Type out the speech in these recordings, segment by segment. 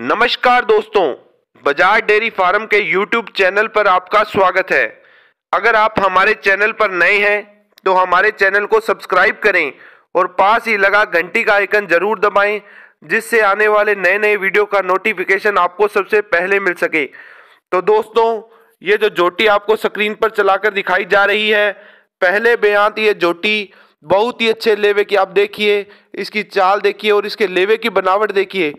नमस्कार दोस्तों Bajaj dairy farm के यूट्यूब चैनल पर आपका स्वागत है अगर आप हमारे चैनल पर नए हैं तो हमारे चैनल को सब्सक्राइब करें और पास ही लगा घंटी का आइकन जरूर दबाएं जिससे आने वाले नए नए वीडियो का नोटिफिकेशन आपको सबसे पहले मिल सके तो दोस्तों ये जो जोटी आपको स्क्रीन पर चलाकर दिखाई जा रही है पहले बेहत ये जोटी बहुत ही अच्छे लेवे की आप देखिए इसकी चाल देखिए और इसके लेवे की बनावट देखिए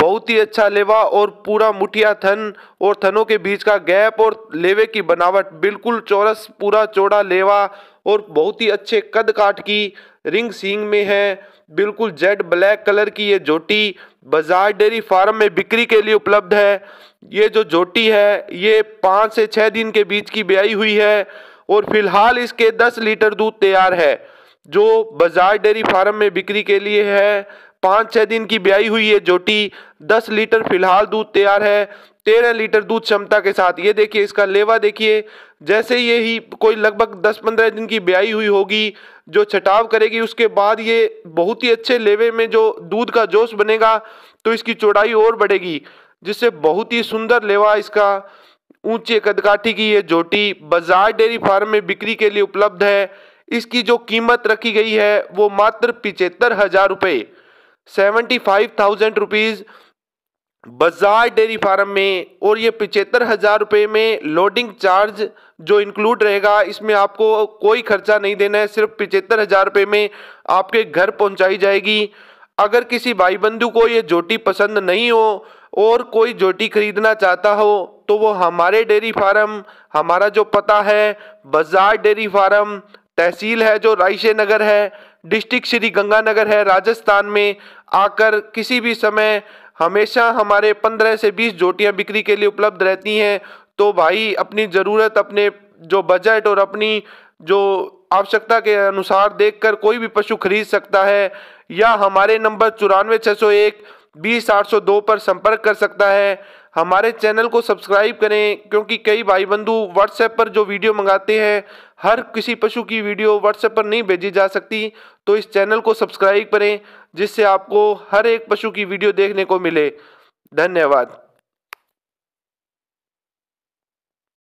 बहुत ही अच्छा लेवा और पूरा मुठिया थन और थनों के बीच का गैप और लेवे की बनावट बिल्कुल चौरस पूरा चौड़ा लेवा और बहुत ही अच्छे कद काट की रिंग सींग में है बिल्कुल जेड ब्लैक कलर की ये जोटी बाजार डेयरी फार्म में बिक्री के लिए उपलब्ध है ये जो जोटी है ये पाँच से छः दिन के बीच की ब्याई हुई है और फिलहाल इसके दस लीटर दूध तैयार है जो बाजार डेयरी फार्म में बिक्री के लिए है पाँच छः दिन की ब्याई हुई है जोटी दस लीटर फिलहाल दूध तैयार है तेरह लीटर दूध क्षमता के साथ ये देखिए इसका लेवा देखिए जैसे ये ही कोई लगभग दस पंद्रह दिन की ब्याई हुई होगी जो छटाव करेगी उसके बाद ये बहुत ही अच्छे लेवे में जो दूध का जोश बनेगा तो इसकी चौड़ाई और बढ़ेगी जिससे बहुत ही सुंदर लेवा इसका ऊंचे कदकाठी की ये जोटी बाजार डेयरी फार्म में बिक्री के लिए उपलब्ध है इसकी जो कीमत रखी गई है वो मात्र पिचहत्तर हजार रुपये सेवेंटी फाइव थाउजेंड रुपीज़ बाजार डेयरी फार्म में और ये पिचहत्तर हज़ार रुपये में लोडिंग चार्ज जो इंक्लूड रहेगा इसमें आपको कोई खर्चा नहीं देना है सिर्फ पिचहत्तर हज़ार रुपये में आपके घर पहुंचाई जाएगी अगर किसी भाई बंधु को ये जोटी पसंद नहीं हो और कोई जोटी खरीदना चाहता हो तो वो हमारे डेयरी फार्म हमारा जो पता है बाजार डेयरी फार्म तहसील है जो राइशे नगर है डिस्ट्रिक्ट श्री गंगानगर है राजस्थान में आकर किसी भी समय हमेशा हमारे पंद्रह से बीस जोटियाँ बिक्री के लिए उपलब्ध रहती हैं तो भाई अपनी ज़रूरत अपने जो बजट और अपनी जो आवश्यकता के अनुसार देखकर कोई भी पशु खरीद सकता है या हमारे नंबर चौरानवे छः सौ एक बीस आठ सौ दो पर संपर्क कर सकता है हमारे चैनल को सब्सक्राइब करें क्योंकि कई भाई बंधु व्हाट्सएप पर जो वीडियो मंगाते हैं हर किसी पशु की वीडियो व्हाट्सएप पर नहीं भेजी जा सकती तो इस चैनल को सब्सक्राइब करें जिससे आपको हर एक पशु की वीडियो देखने को मिले धन्यवाद